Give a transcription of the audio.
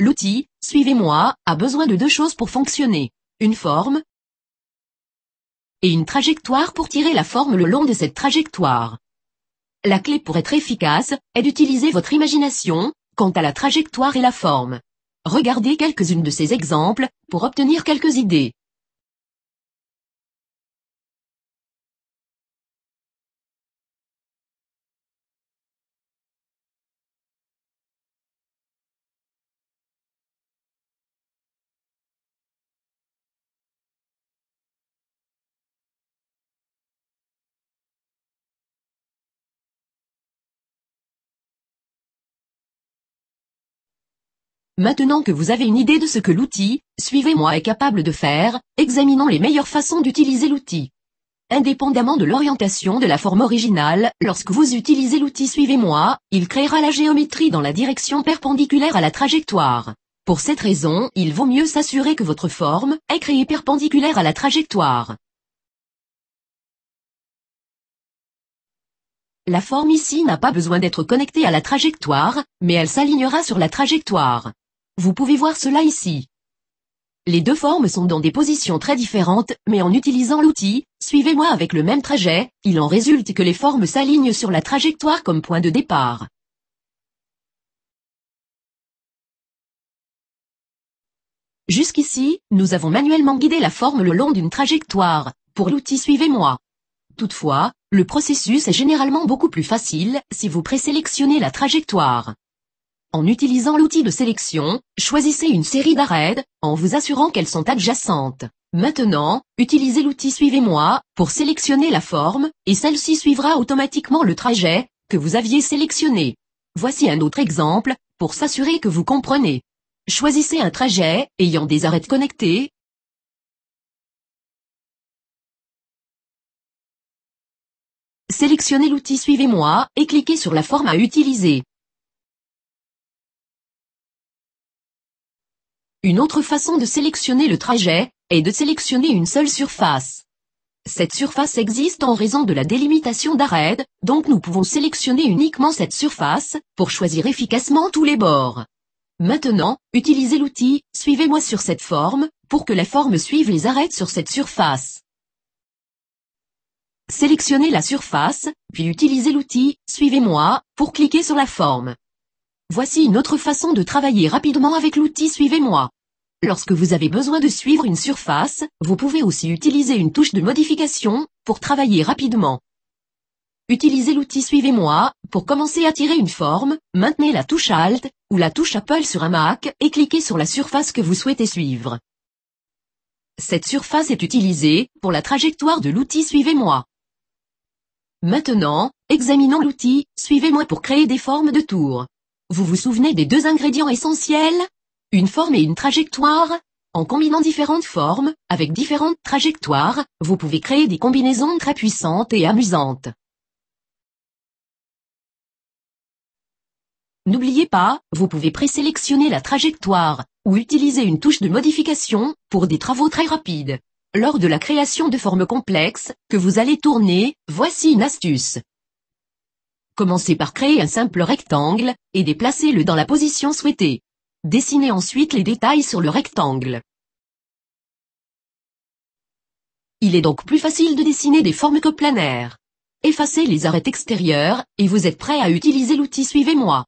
L'outil, suivez-moi, a besoin de deux choses pour fonctionner. Une forme et une trajectoire pour tirer la forme le long de cette trajectoire. La clé pour être efficace est d'utiliser votre imagination quant à la trajectoire et la forme. Regardez quelques-unes de ces exemples pour obtenir quelques idées. Maintenant que vous avez une idée de ce que l'outil Suivez-moi est capable de faire, examinons les meilleures façons d'utiliser l'outil. Indépendamment de l'orientation de la forme originale, lorsque vous utilisez l'outil Suivez-moi, il créera la géométrie dans la direction perpendiculaire à la trajectoire. Pour cette raison, il vaut mieux s'assurer que votre forme est créée perpendiculaire à la trajectoire. La forme ici n'a pas besoin d'être connectée à la trajectoire, mais elle s'alignera sur la trajectoire. Vous pouvez voir cela ici. Les deux formes sont dans des positions très différentes, mais en utilisant l'outil, suivez-moi avec le même trajet, il en résulte que les formes s'alignent sur la trajectoire comme point de départ. Jusqu'ici, nous avons manuellement guidé la forme le long d'une trajectoire. Pour l'outil Suivez-moi. Toutefois, le processus est généralement beaucoup plus facile si vous présélectionnez la trajectoire. En utilisant l'outil de sélection, choisissez une série d'arêtes en vous assurant qu'elles sont adjacentes. Maintenant, utilisez l'outil Suivez-moi pour sélectionner la forme, et celle-ci suivra automatiquement le trajet que vous aviez sélectionné. Voici un autre exemple, pour s'assurer que vous comprenez. Choisissez un trajet ayant des arêtes connectées, Sélectionnez l'outil Suivez-moi et cliquez sur la forme à utiliser. Une autre façon de sélectionner le trajet est de sélectionner une seule surface. Cette surface existe en raison de la délimitation d'arêtes, donc nous pouvons sélectionner uniquement cette surface pour choisir efficacement tous les bords. Maintenant, utilisez l'outil « Suivez-moi sur cette forme » pour que la forme suive les arêtes sur cette surface. Sélectionnez la surface, puis utilisez l'outil « Suivez-moi » pour cliquer sur la forme. Voici une autre façon de travailler rapidement avec l'outil Suivez-moi. Lorsque vous avez besoin de suivre une surface, vous pouvez aussi utiliser une touche de modification pour travailler rapidement. Utilisez l'outil Suivez-moi pour commencer à tirer une forme, maintenez la touche Alt ou la touche Apple sur un Mac et cliquez sur la surface que vous souhaitez suivre. Cette surface est utilisée pour la trajectoire de l'outil Suivez-moi. Maintenant, examinons l'outil Suivez-moi pour créer des formes de tours. Vous vous souvenez des deux ingrédients essentiels Une forme et une trajectoire En combinant différentes formes, avec différentes trajectoires, vous pouvez créer des combinaisons très puissantes et amusantes. N'oubliez pas, vous pouvez présélectionner la trajectoire, ou utiliser une touche de modification, pour des travaux très rapides. Lors de la création de formes complexes, que vous allez tourner, voici une astuce. Commencez par créer un simple rectangle, et déplacez-le dans la position souhaitée. Dessinez ensuite les détails sur le rectangle. Il est donc plus facile de dessiner des formes que planaires. Effacez les arêtes extérieures, et vous êtes prêt à utiliser l'outil Suivez-moi.